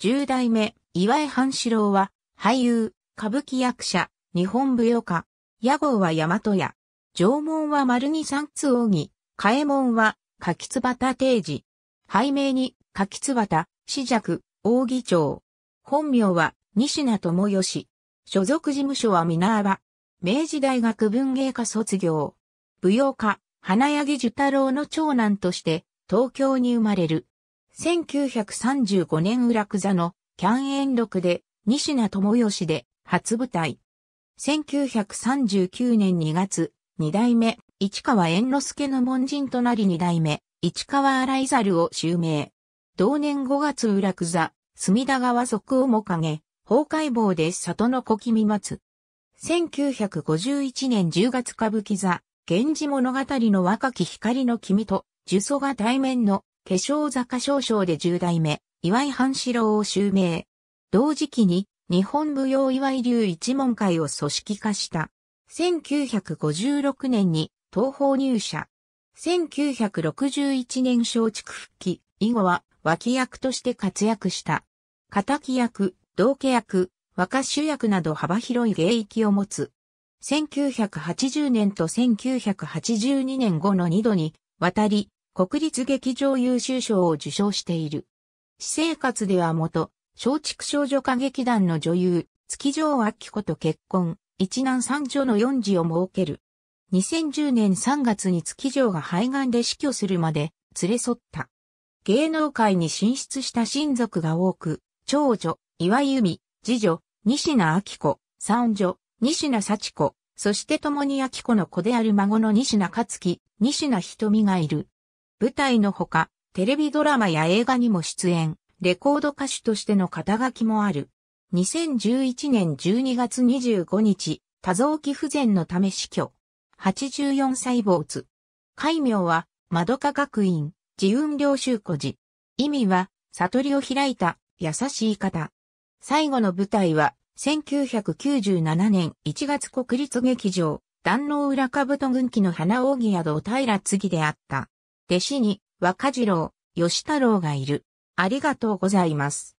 十代目、岩井半四郎は、俳優、歌舞伎役者、日本舞踊家。屋号は大和屋。縄文は丸に三つ奥義。替門は、柿津端定時。拝名に、柿津端、四尺、大義町。本名は、西名智義。所属事務所は皆川。明治大学文芸科卒業。舞踊家、花柳樹太郎の長男として、東京に生まれる。1935年裏久座のキャンエン録で西名智義で初舞台。1939年2月、二代目、市川猿之助の門人となり二代目、市川荒井猿を襲名。同年5月裏久座、隅田川族をもかげ、崩壊坊で里の小君つ。1951年10月歌舞伎座、源氏物語の若き光の君と、呪祖が対面の化粧坂少将で十代目、岩井半四郎を襲名。同時期に、日本舞踊岩井流一門会を組織化した。1956年に、東方入社。1961年松竹復帰、以後は脇役として活躍した。仇役、道家役、若主役など幅広い芸域を持つ。1980年と1982年後の2度に、渡り、国立劇場優秀賞を受賞している。私生活では元、松竹少女歌劇団の女優、月城明子と結婚、一男三女の四児を設ける。2010年3月に月城が肺がんで死去するまで連れ添った。芸能界に進出した親族が多く、長女、岩由美、次女、西名明子、三女、西名幸子、そして共に明子の子である孫の西名勝樹、西名瞳がいる。舞台のほか、テレビドラマや映画にも出演、レコード歌手としての肩書きもある。2011年12月25日、多臓器不全のため死去。84歳坊主。戒名は、窓か学院、自運領修古寺。意味は、悟りを開いた、優しい方。最後の舞台は、1997年1月国立劇場、壇の裏兜軍記の花扇宿平次であった。弟子に若次郎、吉太郎がいる。ありがとうございます。